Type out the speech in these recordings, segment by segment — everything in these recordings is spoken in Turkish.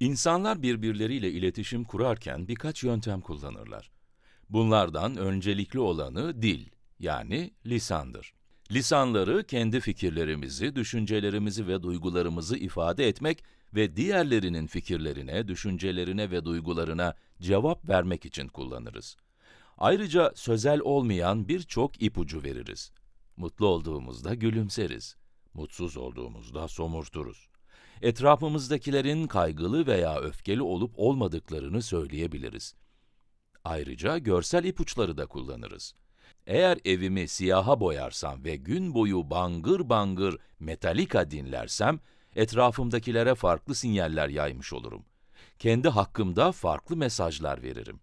İnsanlar birbirleriyle iletişim kurarken birkaç yöntem kullanırlar. Bunlardan öncelikli olanı dil, yani lisandır. Lisanları kendi fikirlerimizi, düşüncelerimizi ve duygularımızı ifade etmek ve diğerlerinin fikirlerine, düşüncelerine ve duygularına cevap vermek için kullanırız. Ayrıca sözel olmayan birçok ipucu veririz. Mutlu olduğumuzda gülümseriz, mutsuz olduğumuzda somurturuz etrafımızdakilerin kaygılı veya öfkeli olup olmadıklarını söyleyebiliriz. Ayrıca görsel ipuçları da kullanırız. Eğer evimi siyaha boyarsam ve gün boyu bangır bangır metalika dinlersem, etrafımdakilere farklı sinyaller yaymış olurum. Kendi hakkımda farklı mesajlar veririm.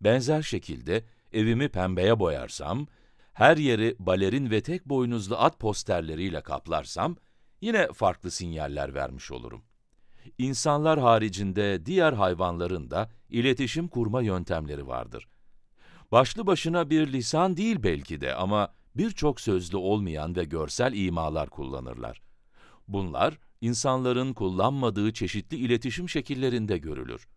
Benzer şekilde evimi pembeye boyarsam, her yeri balerin ve tek boynuzlu at posterleriyle kaplarsam, yine farklı sinyaller vermiş olurum. İnsanlar haricinde diğer hayvanların da iletişim kurma yöntemleri vardır. Başlı başına bir lisan değil belki de ama birçok sözlü olmayan ve görsel imalar kullanırlar. Bunlar, insanların kullanmadığı çeşitli iletişim şekillerinde görülür.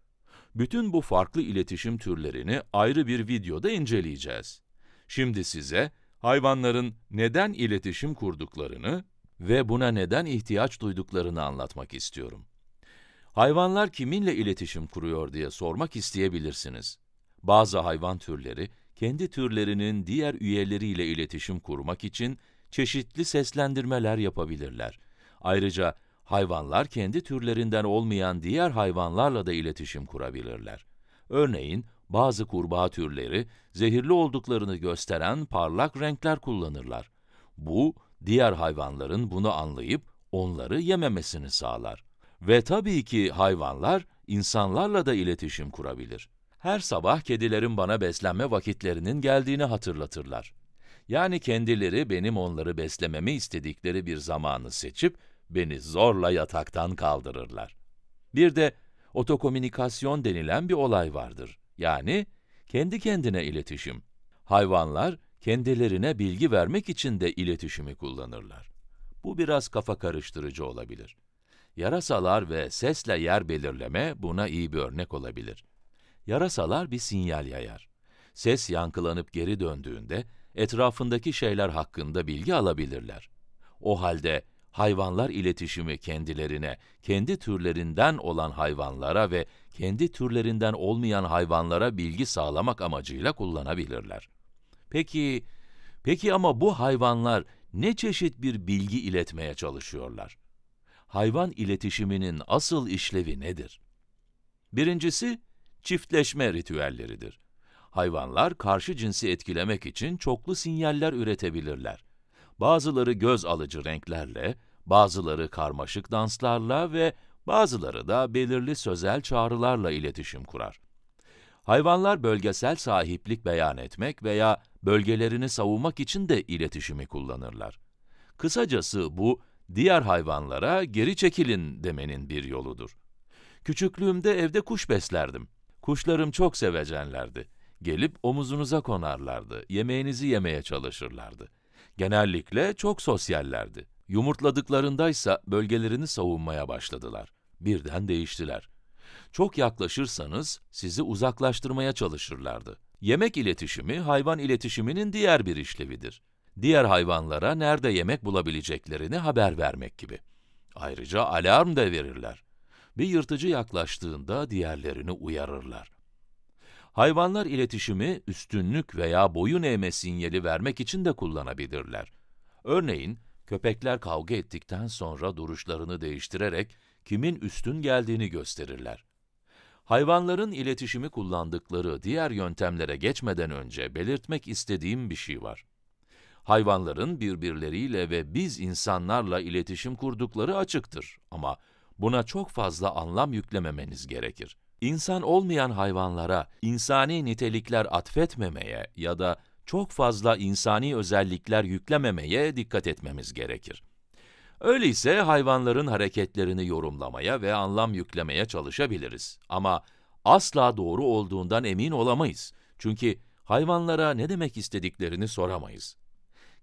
Bütün bu farklı iletişim türlerini ayrı bir videoda inceleyeceğiz. Şimdi size hayvanların neden iletişim kurduklarını ve buna neden ihtiyaç duyduklarını anlatmak istiyorum. Hayvanlar kiminle iletişim kuruyor diye sormak isteyebilirsiniz. Bazı hayvan türleri, kendi türlerinin diğer üyeleriyle iletişim kurmak için çeşitli seslendirmeler yapabilirler. Ayrıca hayvanlar kendi türlerinden olmayan diğer hayvanlarla da iletişim kurabilirler. Örneğin bazı kurbağa türleri zehirli olduklarını gösteren parlak renkler kullanırlar. Bu, diğer hayvanların bunu anlayıp onları yememesini sağlar. Ve tabii ki hayvanlar insanlarla da iletişim kurabilir. Her sabah kedilerin bana beslenme vakitlerinin geldiğini hatırlatırlar. Yani kendileri benim onları beslememi istedikleri bir zamanı seçip beni zorla yataktan kaldırırlar. Bir de otokomünikasyon denilen bir olay vardır. Yani kendi kendine iletişim. Hayvanlar kendilerine bilgi vermek için de iletişimi kullanırlar. Bu biraz kafa karıştırıcı olabilir. Yarasalar ve sesle yer belirleme buna iyi bir örnek olabilir. Yarasalar bir sinyal yayar. Ses yankılanıp geri döndüğünde etrafındaki şeyler hakkında bilgi alabilirler. O halde hayvanlar iletişimi kendilerine, kendi türlerinden olan hayvanlara ve kendi türlerinden olmayan hayvanlara bilgi sağlamak amacıyla kullanabilirler. Peki, peki ama bu hayvanlar ne çeşit bir bilgi iletmeye çalışıyorlar? Hayvan iletişiminin asıl işlevi nedir? Birincisi, çiftleşme ritüelleridir. Hayvanlar karşı cinsi etkilemek için çoklu sinyaller üretebilirler. Bazıları göz alıcı renklerle, bazıları karmaşık danslarla ve bazıları da belirli sözel çağrılarla iletişim kurar. Hayvanlar bölgesel sahiplik beyan etmek veya bölgelerini savunmak için de iletişimi kullanırlar. Kısacası bu, diğer hayvanlara geri çekilin demenin bir yoludur. Küçüklüğümde evde kuş beslerdim. Kuşlarım çok sevecenlerdi. Gelip omuzunuza konarlardı, yemeğinizi yemeye çalışırlardı. Genellikle çok sosyallerdi. Yumurtladıklarındaysa bölgelerini savunmaya başladılar. Birden değiştiler. Çok yaklaşırsanız sizi uzaklaştırmaya çalışırlardı. Yemek iletişimi, hayvan iletişiminin diğer bir işlevidir. Diğer hayvanlara nerede yemek bulabileceklerini haber vermek gibi. Ayrıca alarm da verirler. Bir yırtıcı yaklaştığında diğerlerini uyarırlar. Hayvanlar iletişimi üstünlük veya boyun eğme sinyali vermek için de kullanabilirler. Örneğin, köpekler kavga ettikten sonra duruşlarını değiştirerek kimin üstün geldiğini gösterirler. Hayvanların iletişimi kullandıkları diğer yöntemlere geçmeden önce belirtmek istediğim bir şey var. Hayvanların birbirleriyle ve biz insanlarla iletişim kurdukları açıktır ama buna çok fazla anlam yüklememeniz gerekir. İnsan olmayan hayvanlara insani nitelikler atfetmemeye ya da çok fazla insani özellikler yüklememeye dikkat etmemiz gerekir. Öyleyse hayvanların hareketlerini yorumlamaya ve anlam yüklemeye çalışabiliriz. Ama asla doğru olduğundan emin olamayız. Çünkü hayvanlara ne demek istediklerini soramayız.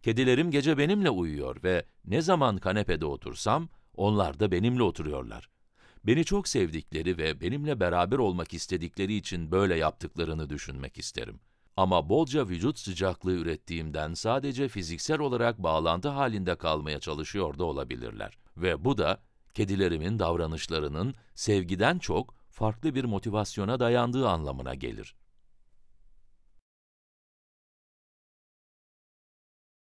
Kedilerim gece benimle uyuyor ve ne zaman kanepede otursam onlar da benimle oturuyorlar. Beni çok sevdikleri ve benimle beraber olmak istedikleri için böyle yaptıklarını düşünmek isterim. Ama bolca vücut sıcaklığı ürettiğimden sadece fiziksel olarak bağlantı halinde kalmaya çalışıyor da olabilirler. Ve bu da kedilerimin davranışlarının sevgiden çok farklı bir motivasyona dayandığı anlamına gelir.